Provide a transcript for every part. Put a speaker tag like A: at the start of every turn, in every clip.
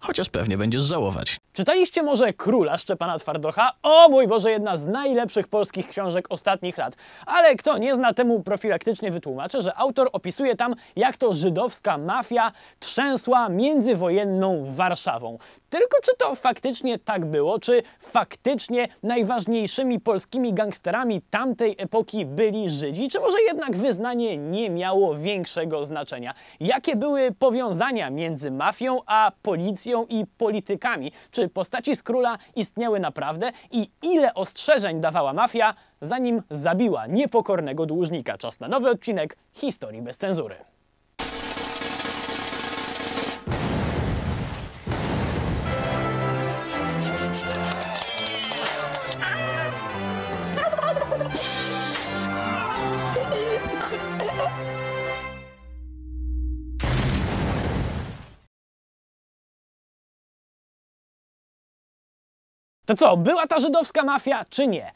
A: chociaż pewnie będziesz żałować. Czytaliście może Króla Szczepana Twardocha? O mój Boże, jedna z najlepszych polskich książek ostatnich lat. Ale kto nie zna temu profilaktycznie wytłumaczę, że autor opisuje tam, jak to żydowska mafia trzęsła międzywojenną Warszawą. Tylko czy to faktycznie tak było? Czy faktycznie najważniejszymi polskimi gangsterami tamtej epoki byli Żydzi? Czy może jednak wyznanie nie miało większego znaczenia? Jakie były powiązania między mafią a policją? policją i politykami. Czy postaci z króla istniały naprawdę i ile ostrzeżeń dawała mafia, zanim zabiła niepokornego dłużnika? Czas na nowy odcinek Historii bez cenzury. To co, była ta żydowska mafia, czy nie?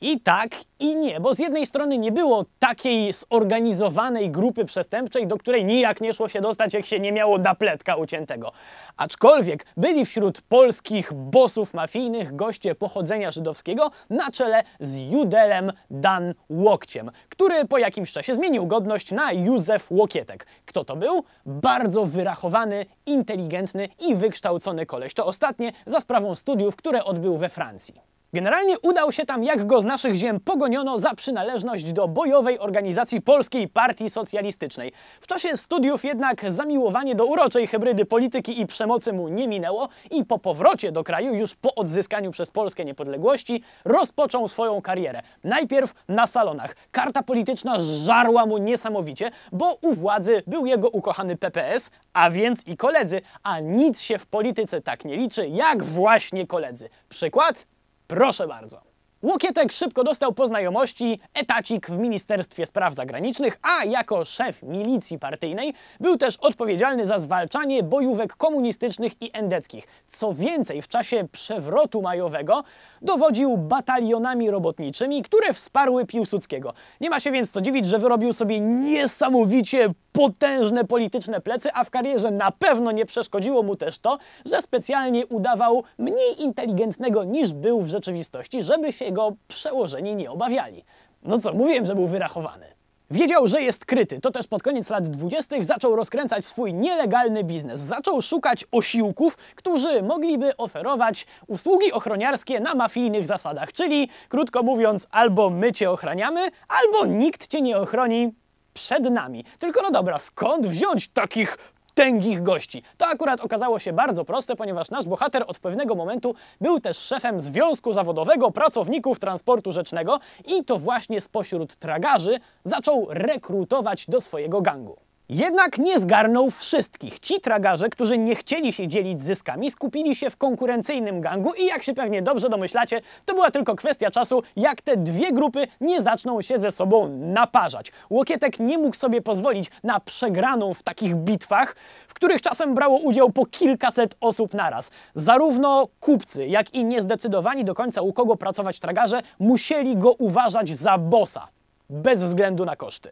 A: I tak, i nie, bo z jednej strony nie było takiej zorganizowanej grupy przestępczej, do której nijak nie szło się dostać, jak się nie miało dapletka uciętego. Aczkolwiek byli wśród polskich bosów mafijnych goście pochodzenia żydowskiego na czele z Judelem Dan Łokciem, który po jakimś czasie zmienił godność na Józef Łokietek. Kto to był? Bardzo wyrachowany, inteligentny i wykształcony koleś. To ostatnie za sprawą studiów, które odbył we Francji. Generalnie udał się tam, jak go z naszych ziem pogoniono za przynależność do bojowej organizacji Polskiej Partii Socjalistycznej. W czasie studiów jednak zamiłowanie do uroczej hybrydy polityki i przemocy mu nie minęło i po powrocie do kraju, już po odzyskaniu przez Polskę niepodległości, rozpoczął swoją karierę. Najpierw na salonach. Karta polityczna żarła mu niesamowicie, bo u władzy był jego ukochany PPS, a więc i koledzy, a nic się w polityce tak nie liczy, jak właśnie koledzy. Przykład? Proszę bardzo. Łokietek szybko dostał po znajomości etacik w Ministerstwie Spraw Zagranicznych, a jako szef milicji partyjnej był też odpowiedzialny za zwalczanie bojówek komunistycznych i endeckich. Co więcej, w czasie przewrotu majowego dowodził batalionami robotniczymi, które wsparły Piłsudskiego. Nie ma się więc co dziwić, że wyrobił sobie niesamowicie potężne polityczne plecy, a w karierze na pewno nie przeszkodziło mu też to, że specjalnie udawał mniej inteligentnego niż był w rzeczywistości, żeby się przełożeni nie obawiali. No co, mówiłem, że był wyrachowany. Wiedział, że jest kryty, to też pod koniec lat 20. zaczął rozkręcać swój nielegalny biznes. Zaczął szukać osiłków, którzy mogliby oferować usługi ochroniarskie na mafijnych zasadach, czyli krótko mówiąc, albo my cię ochraniamy, albo nikt cię nie ochroni przed nami. Tylko no dobra, skąd wziąć takich tęgich gości. To akurat okazało się bardzo proste, ponieważ nasz bohater od pewnego momentu był też szefem Związku Zawodowego Pracowników Transportu Rzecznego i to właśnie spośród tragarzy zaczął rekrutować do swojego gangu. Jednak nie zgarnął wszystkich. Ci tragarze, którzy nie chcieli się dzielić zyskami, skupili się w konkurencyjnym gangu i jak się pewnie dobrze domyślacie, to była tylko kwestia czasu, jak te dwie grupy nie zaczną się ze sobą naparzać. Łokietek nie mógł sobie pozwolić na przegraną w takich bitwach, w których czasem brało udział po kilkaset osób naraz. Zarówno kupcy, jak i niezdecydowani do końca u kogo pracować tragarze musieli go uważać za bossa, bez względu na koszty.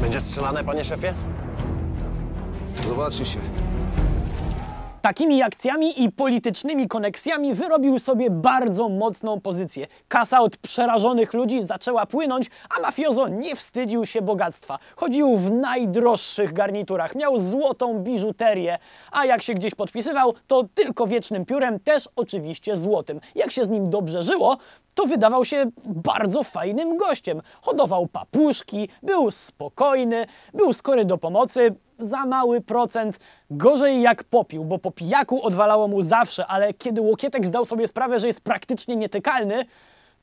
A: Będzie strzelane, panie szefie? Zobaczy się. Takimi akcjami i politycznymi koneksjami wyrobił sobie bardzo mocną pozycję. Kasa od przerażonych ludzi zaczęła płynąć, a mafiozo nie wstydził się bogactwa. Chodził w najdroższych garniturach, miał złotą biżuterię, a jak się gdzieś podpisywał, to tylko wiecznym piórem, też oczywiście złotym. Jak się z nim dobrze żyło, to wydawał się bardzo fajnym gościem. Hodował papuszki, był spokojny, był skory do pomocy, za mały procent. Gorzej jak popił, bo po pijaku odwalało mu zawsze, ale kiedy Łokietek zdał sobie sprawę, że jest praktycznie nietykalny,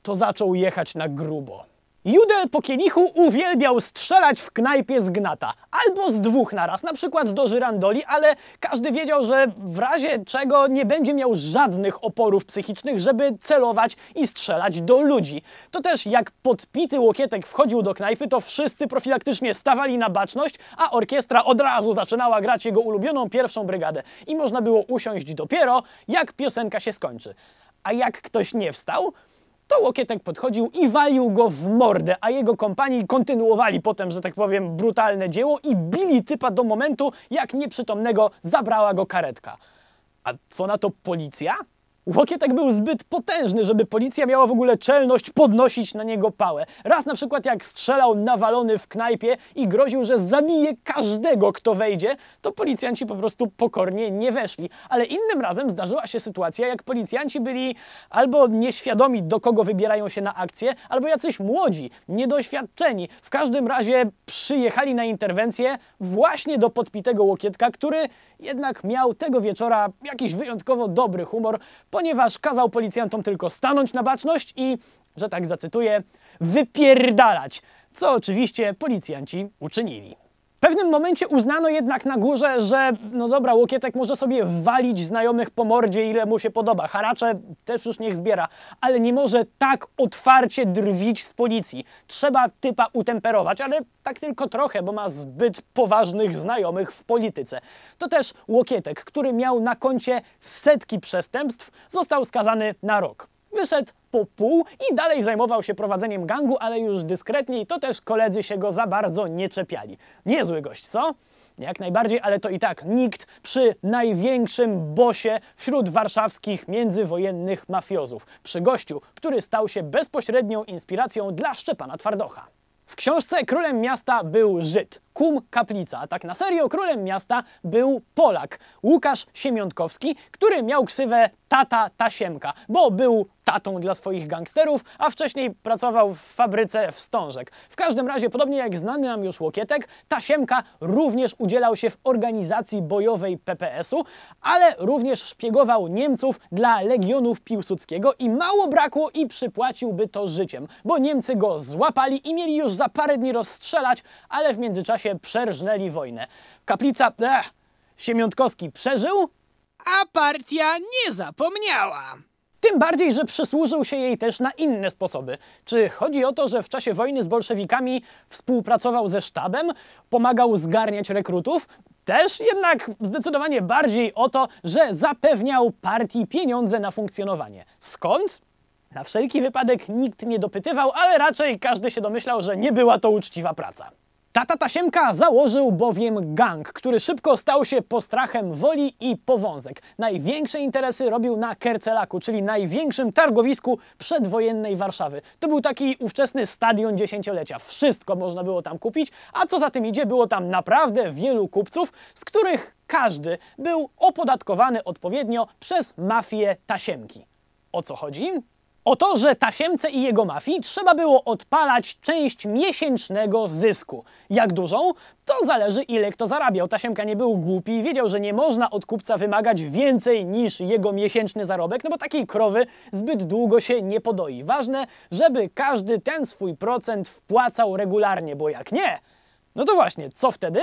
A: to zaczął jechać na grubo. Judel po kielichu uwielbiał strzelać w knajpie z gnata. Albo z dwóch naraz, na przykład do żyrandoli, ale każdy wiedział, że w razie czego nie będzie miał żadnych oporów psychicznych, żeby celować i strzelać do ludzi. To też jak podpity Łokietek wchodził do knajpy, to wszyscy profilaktycznie stawali na baczność, a orkiestra od razu zaczynała grać jego ulubioną pierwszą brygadę. I można było usiąść dopiero, jak piosenka się skończy. A jak ktoś nie wstał, to Łokietek podchodził i walił go w mordę, a jego kompanii kontynuowali potem, że tak powiem, brutalne dzieło i bili typa do momentu, jak nieprzytomnego zabrała go karetka. A co na to policja? Łokietek był zbyt potężny, żeby policja miała w ogóle czelność podnosić na niego pałę. Raz na przykład jak strzelał nawalony w knajpie i groził, że zabije każdego, kto wejdzie, to policjanci po prostu pokornie nie weszli. Ale innym razem zdarzyła się sytuacja, jak policjanci byli albo nieświadomi, do kogo wybierają się na akcję, albo jacyś młodzi, niedoświadczeni. W każdym razie przyjechali na interwencję właśnie do podpitego Łokietka, który jednak miał tego wieczora jakiś wyjątkowo dobry humor, ponieważ kazał policjantom tylko stanąć na baczność i, że tak zacytuję, wypierdalać, co oczywiście policjanci uczynili pewnym momencie uznano jednak na górze, że no dobra, Łokietek może sobie walić znajomych po mordzie, ile mu się podoba. Haracze też już niech zbiera, ale nie może tak otwarcie drwić z policji. Trzeba typa utemperować, ale tak tylko trochę, bo ma zbyt poważnych znajomych w polityce. To też Łokietek, który miał na koncie setki przestępstw, został skazany na rok wyszedł po pół i dalej zajmował się prowadzeniem gangu, ale już dyskretnie i to też koledzy się go za bardzo nie czepiali. Niezły gość, co? Jak najbardziej, ale to i tak nikt przy największym bosie wśród warszawskich międzywojennych mafiozów. Przy gościu, który stał się bezpośrednią inspiracją dla Szczepana Twardocha. W książce królem miasta był Żyd. Kum Kaplica. A tak na serio królem miasta był Polak, Łukasz Siemiątkowski, który miał ksywę Tata Tasiemka, bo był tatą dla swoich gangsterów, a wcześniej pracował w fabryce wstążek. W każdym razie, podobnie jak znany nam już Łokietek, Tasiemka również udzielał się w organizacji bojowej PPS-u, ale również szpiegował Niemców dla Legionów Piłsudskiego i mało brakło i przypłaciłby to życiem, bo Niemcy go złapali i mieli już za parę dni rozstrzelać, ale w międzyczasie czasie przerżnęli wojnę. Kaplica... Ech, Siemiątkowski przeżył? A partia nie zapomniała. Tym bardziej, że przysłużył się jej też na inne sposoby. Czy chodzi o to, że w czasie wojny z bolszewikami współpracował ze sztabem, pomagał zgarniać rekrutów? Też jednak zdecydowanie bardziej o to, że zapewniał partii pieniądze na funkcjonowanie. Skąd? Na wszelki wypadek nikt nie dopytywał, ale raczej każdy się domyślał, że nie była to uczciwa praca. Tata Tasiemka założył bowiem gang, który szybko stał się postrachem woli i powązek. Największe interesy robił na Kercelaku, czyli największym targowisku przedwojennej Warszawy. To był taki ówczesny stadion dziesięciolecia. Wszystko można było tam kupić, a co za tym idzie, było tam naprawdę wielu kupców, z których każdy był opodatkowany odpowiednio przez mafię Tasiemki. O co chodzi? O to, że Tasiemce i jego mafii trzeba było odpalać część miesięcznego zysku. Jak dużą? To zależy ile kto zarabiał. Tasiemka nie był głupi i wiedział, że nie można od kupca wymagać więcej niż jego miesięczny zarobek, no bo takiej krowy zbyt długo się nie podoi. Ważne, żeby każdy ten swój procent wpłacał regularnie, bo jak nie, no to właśnie, co wtedy?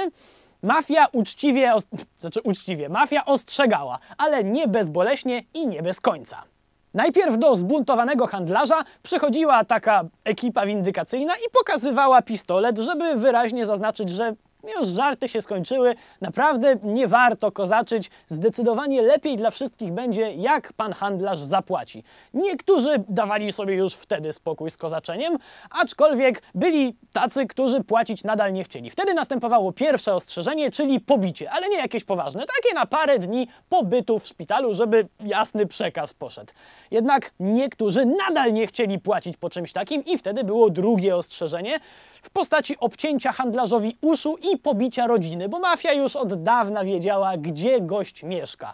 A: Mafia uczciwie, znaczy uczciwie, mafia ostrzegała, ale nie bezboleśnie i nie bez końca. Najpierw do zbuntowanego handlarza przychodziła taka ekipa windykacyjna i pokazywała pistolet, żeby wyraźnie zaznaczyć, że już żarty się skończyły, naprawdę nie warto kozaczyć, zdecydowanie lepiej dla wszystkich będzie, jak pan handlarz zapłaci. Niektórzy dawali sobie już wtedy spokój z kozaczeniem, aczkolwiek byli tacy, którzy płacić nadal nie chcieli. Wtedy następowało pierwsze ostrzeżenie, czyli pobicie, ale nie jakieś poważne, takie na parę dni pobytu w szpitalu, żeby jasny przekaz poszedł. Jednak niektórzy nadal nie chcieli płacić po czymś takim i wtedy było drugie ostrzeżenie, w postaci obcięcia handlarzowi usu i pobicia rodziny, bo mafia już od dawna wiedziała, gdzie gość mieszka.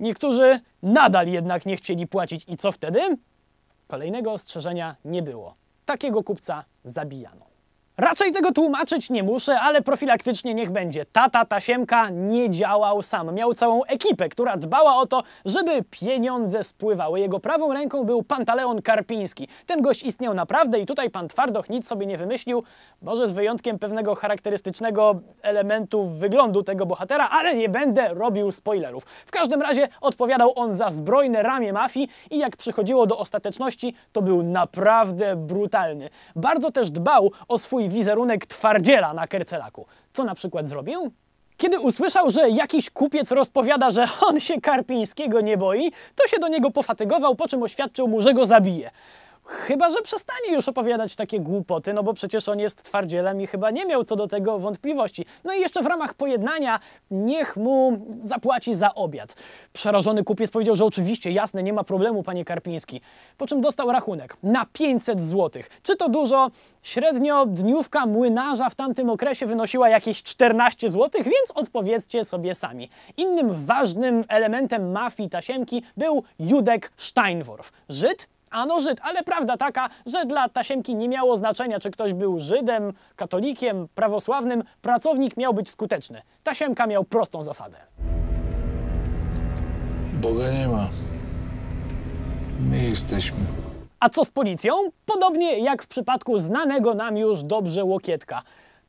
A: Niektórzy nadal jednak nie chcieli płacić i co wtedy? Kolejnego ostrzeżenia nie było. Takiego kupca zabijano. Raczej tego tłumaczyć nie muszę, ale profilaktycznie niech będzie. Tata Tasiemka nie działał sam. Miał całą ekipę, która dbała o to, żeby pieniądze spływały. Jego prawą ręką był Pantaleon Karpiński. Ten gość istniał naprawdę i tutaj pan Twardoch nic sobie nie wymyślił, może z wyjątkiem pewnego charakterystycznego elementu wyglądu tego bohatera, ale nie będę robił spoilerów. W każdym razie odpowiadał on za zbrojne ramię mafii i jak przychodziło do ostateczności, to był naprawdę brutalny. Bardzo też dbał o swój wizerunek twardziela na kercelaku. Co na przykład zrobił? Kiedy usłyszał, że jakiś kupiec rozpowiada, że on się Karpińskiego nie boi, to się do niego pofatygował, po czym oświadczył mu, że go zabije. Chyba, że przestanie już opowiadać takie głupoty, no bo przecież on jest twardzielem i chyba nie miał co do tego wątpliwości. No i jeszcze w ramach pojednania niech mu zapłaci za obiad. Przerażony kupiec powiedział, że oczywiście, jasne, nie ma problemu, panie Karpiński. Po czym dostał rachunek na 500 zł. Czy to dużo? Średnio dniówka młynarza w tamtym okresie wynosiła jakieś 14 zł, więc odpowiedzcie sobie sami. Innym ważnym elementem mafii Tasiemki był Judek Steinworf. Żyd Ano Żyd, ale prawda taka, że dla Tasiemki nie miało znaczenia, czy ktoś był Żydem, katolikiem, prawosławnym, pracownik miał być skuteczny. Tasiemka miał prostą zasadę. Boga nie ma. My jesteśmy. A co z policją? Podobnie jak w przypadku znanego nam już dobrze Łokietka.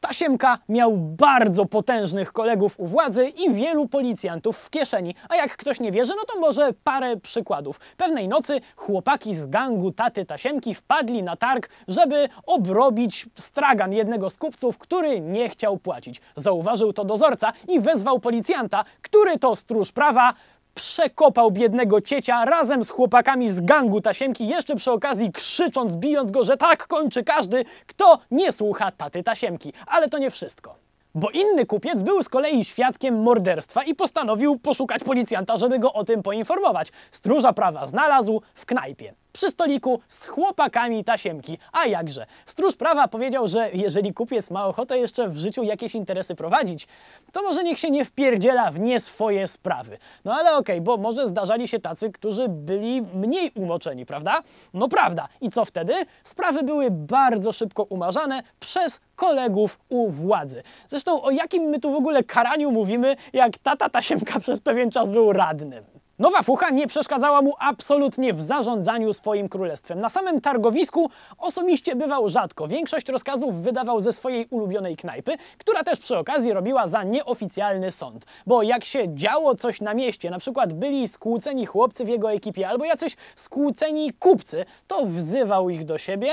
A: Tasiemka miał bardzo potężnych kolegów u władzy i wielu policjantów w kieszeni. A jak ktoś nie wierzy, no to może parę przykładów. Pewnej nocy chłopaki z gangu taty Tasiemki wpadli na targ, żeby obrobić stragan jednego z kupców, który nie chciał płacić. Zauważył to dozorca i wezwał policjanta, który to stróż prawa przekopał biednego ciecia razem z chłopakami z gangu Tasiemki, jeszcze przy okazji krzycząc, bijąc go, że tak kończy każdy, kto nie słucha taty Tasiemki. Ale to nie wszystko. Bo inny kupiec był z kolei świadkiem morderstwa i postanowił poszukać policjanta, żeby go o tym poinformować. Stróża prawa znalazł w knajpie przy stoliku z chłopakami tasiemki. A jakże? Stróż prawa powiedział, że jeżeli kupiec ma ochotę jeszcze w życiu jakieś interesy prowadzić, to może niech się nie wpierdziela w nie swoje sprawy. No ale okej, okay, bo może zdarzali się tacy, którzy byli mniej umoczeni, prawda? No prawda. I co wtedy? Sprawy były bardzo szybko umarzane przez kolegów u władzy. Zresztą o jakim my tu w ogóle karaniu mówimy, jak tata Tasiemka przez pewien czas był radnym? Nowa fucha nie przeszkadzała mu absolutnie w zarządzaniu swoim królestwem. Na samym targowisku osobiście bywał rzadko. Większość rozkazów wydawał ze swojej ulubionej knajpy, która też przy okazji robiła za nieoficjalny sąd. Bo jak się działo coś na mieście, na przykład byli skłóceni chłopcy w jego ekipie albo jacyś skłóceni kupcy, to wzywał ich do siebie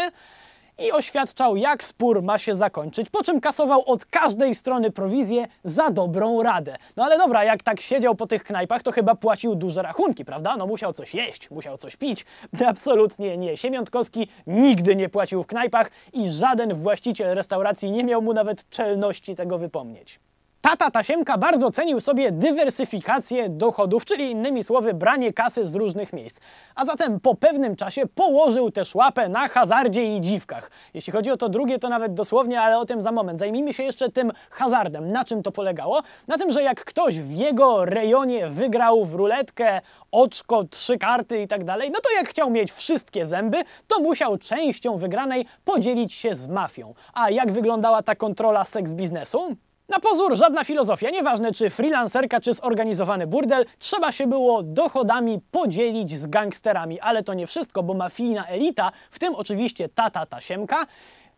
A: i oświadczał, jak spór ma się zakończyć, po czym kasował od każdej strony prowizję za dobrą radę. No ale dobra, jak tak siedział po tych knajpach, to chyba płacił duże rachunki, prawda? No musiał coś jeść, musiał coś pić. Absolutnie nie. Siemiątkowski nigdy nie płacił w knajpach i żaden właściciel restauracji nie miał mu nawet czelności tego wypomnieć. Tata Tasiemka bardzo cenił sobie dywersyfikację dochodów, czyli innymi słowy branie kasy z różnych miejsc. A zatem po pewnym czasie położył też łapę na hazardzie i dziwkach. Jeśli chodzi o to drugie, to nawet dosłownie, ale o tym za moment. Zajmijmy się jeszcze tym hazardem. Na czym to polegało? Na tym, że jak ktoś w jego rejonie wygrał w ruletkę, oczko, trzy karty i tak dalej, no to jak chciał mieć wszystkie zęby, to musiał częścią wygranej podzielić się z mafią. A jak wyglądała ta kontrola seks biznesu? Na pozór żadna filozofia, nieważne czy freelancerka, czy zorganizowany burdel, trzeba się było dochodami podzielić z gangsterami. Ale to nie wszystko, bo mafijna elita, w tym oczywiście tata Tasiemka,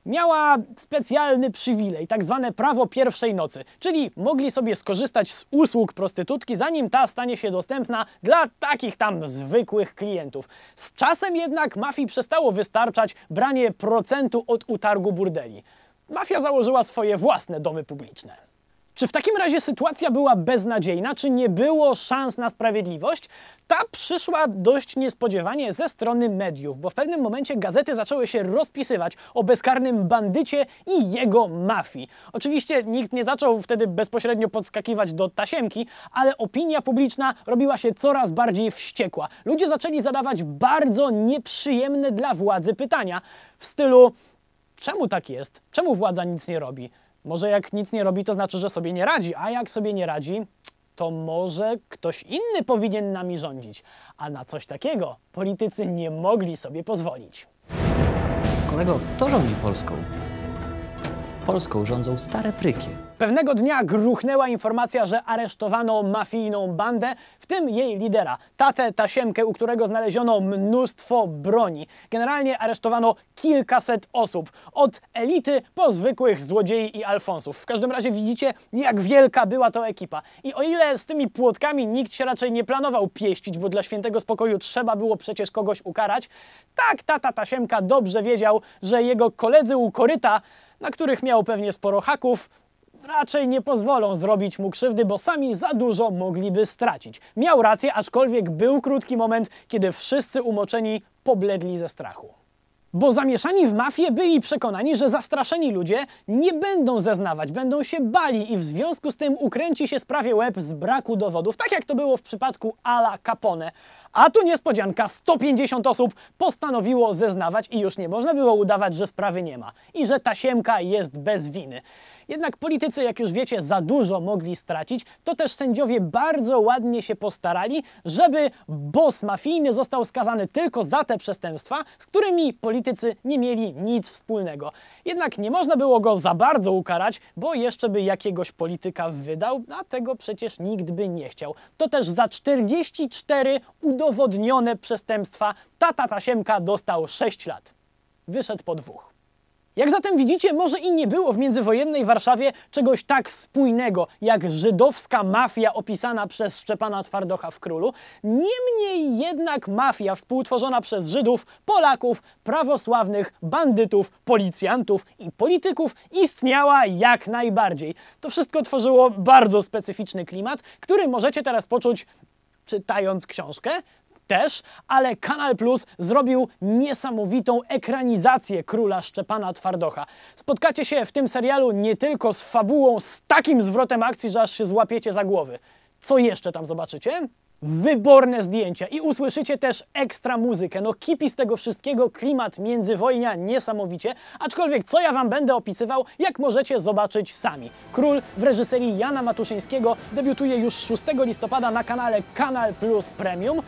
A: miała specjalny przywilej, tak zwane prawo pierwszej nocy, czyli mogli sobie skorzystać z usług prostytutki, zanim ta stanie się dostępna dla takich tam zwykłych klientów. Z czasem jednak mafii przestało wystarczać branie procentu od utargu burdeli mafia założyła swoje własne domy publiczne. Czy w takim razie sytuacja była beznadziejna? Czy nie było szans na sprawiedliwość? Ta przyszła dość niespodziewanie ze strony mediów, bo w pewnym momencie gazety zaczęły się rozpisywać o bezkarnym bandycie i jego mafii. Oczywiście nikt nie zaczął wtedy bezpośrednio podskakiwać do tasiemki, ale opinia publiczna robiła się coraz bardziej wściekła. Ludzie zaczęli zadawać bardzo nieprzyjemne dla władzy pytania w stylu Czemu tak jest? Czemu władza nic nie robi? Może jak nic nie robi, to znaczy, że sobie nie radzi, a jak sobie nie radzi, to może ktoś inny powinien nami rządzić. A na coś takiego politycy nie mogli sobie pozwolić. Kolego, kto rządzi Polską? Polską rządzą stare prykie. Pewnego dnia gruchnęła informacja, że aresztowano mafijną bandę, w tym jej lidera, tatę Tasiemkę, u którego znaleziono mnóstwo broni. Generalnie aresztowano kilkaset osób, od elity po zwykłych złodziei i alfonsów. W każdym razie widzicie, jak wielka była to ekipa. I o ile z tymi płotkami nikt się raczej nie planował pieścić, bo dla świętego spokoju trzeba było przecież kogoś ukarać, tak tata Tasiemka dobrze wiedział, że jego koledzy u koryta na których miał pewnie sporo haków, raczej nie pozwolą zrobić mu krzywdy, bo sami za dużo mogliby stracić. Miał rację, aczkolwiek był krótki moment, kiedy wszyscy umoczeni pobledli ze strachu bo zamieszani w mafię byli przekonani, że zastraszeni ludzie nie będą zeznawać, będą się bali i w związku z tym ukręci się sprawie łeb z braku dowodów, tak jak to było w przypadku Ala Capone. A tu niespodzianka, 150 osób postanowiło zeznawać i już nie można było udawać, że sprawy nie ma i że tasiemka jest bez winy. Jednak politycy, jak już wiecie, za dużo mogli stracić. To też sędziowie bardzo ładnie się postarali, żeby boss mafijny został skazany tylko za te przestępstwa, z którymi politycy nie mieli nic wspólnego. Jednak nie można było go za bardzo ukarać, bo jeszcze by jakiegoś polityka wydał, a tego przecież nikt by nie chciał. To też za 44 udowodnione przestępstwa tata Tasiemka dostał 6 lat. Wyszedł po dwóch. Jak zatem widzicie, może i nie było w międzywojennej Warszawie czegoś tak spójnego jak żydowska mafia opisana przez Szczepana Twardocha w Królu. Niemniej jednak mafia współtworzona przez Żydów, Polaków, prawosławnych, bandytów, policjantów i polityków istniała jak najbardziej. To wszystko tworzyło bardzo specyficzny klimat, który możecie teraz poczuć czytając książkę też, ale Kanal Plus zrobił niesamowitą ekranizację króla Szczepana Twardocha. Spotkacie się w tym serialu nie tylko z fabułą, z takim zwrotem akcji, że aż się złapiecie za głowy. Co jeszcze tam zobaczycie? wyborne zdjęcia i usłyszycie też ekstra muzykę. No kipi z tego wszystkiego klimat międzywojnia niesamowicie, aczkolwiek co ja Wam będę opisywał, jak możecie zobaczyć sami. Król w reżyserii Jana Matuszyńskiego debiutuje już 6 listopada na kanale Kanal Plus Premium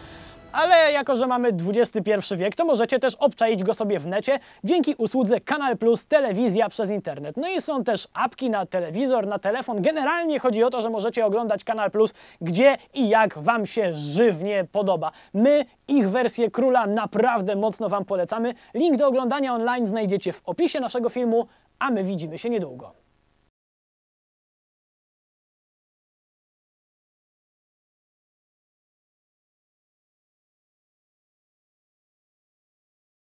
A: ale jako, że mamy XXI wiek, to możecie też obczaić go sobie w necie dzięki usłudze Kanal Plus Telewizja przez internet. No i są też apki na telewizor, na telefon. Generalnie chodzi o to, że możecie oglądać Kanal Plus gdzie i jak Wam się żywnie podoba. My ich wersję króla naprawdę mocno Wam polecamy. Link do oglądania online znajdziecie w opisie naszego filmu, a my widzimy się niedługo.